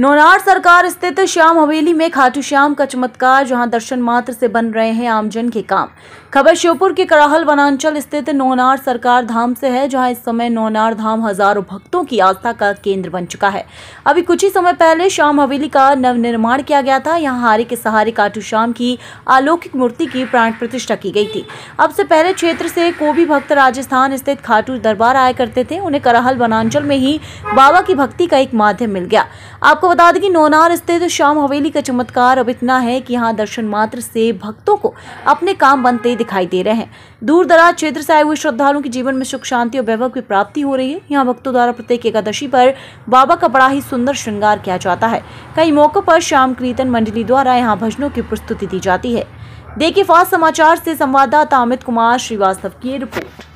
नोनार सरकार स्थित श्याम हवेली में खाटू श्याम का चमत्कार जहां दर्शन मात्र से बन रहे हैं आमजन के काम खबर श्योपुर के कराहल वनांचल स्थित नोनार सरकार धाम से है जहां इस समय नोनार धाम हजारों भक्तों की आस्था का केंद्र बन चुका है अभी कुछ ही समय पहले श्याम हवेली का नव निर्माण किया गया था यहाँ हारे के सहारे खाटू श्याम की अलौकिक मूर्ति की प्राण प्रतिष्ठा की गई थी अब से पहले क्षेत्र से भी भक्त राजस्थान स्थित खाटू दरबार आया करते थे उन्हें कराहल वनांचल में ही बाबा की भक्ति का एक माध्यम मिल गया आपको बता दें कि नौनार स्थित शाम श्याम हवेली का चमत्कार अब इतना है कि यहाँ दर्शन मात्र से भक्तों को अपने काम बनते दिखाई दे रहे हैं दूर दराज क्षेत्र से आए हुए श्रद्धालुओं के जीवन में सुख शांति और वैभव की प्राप्ति हो रही है यहाँ भक्तों द्वारा प्रत्येक एकादशी पर बाबा का बड़ा ही सुंदर श्रृंगार किया जाता है कई मौकों पर श्याम कीर्तन मंडली द्वारा यहाँ भजनों की प्रस्तुति दी जाती है देखिए फास्ट समाचार से संवाददाता अमित कुमार श्रीवास्तव की रिपोर्ट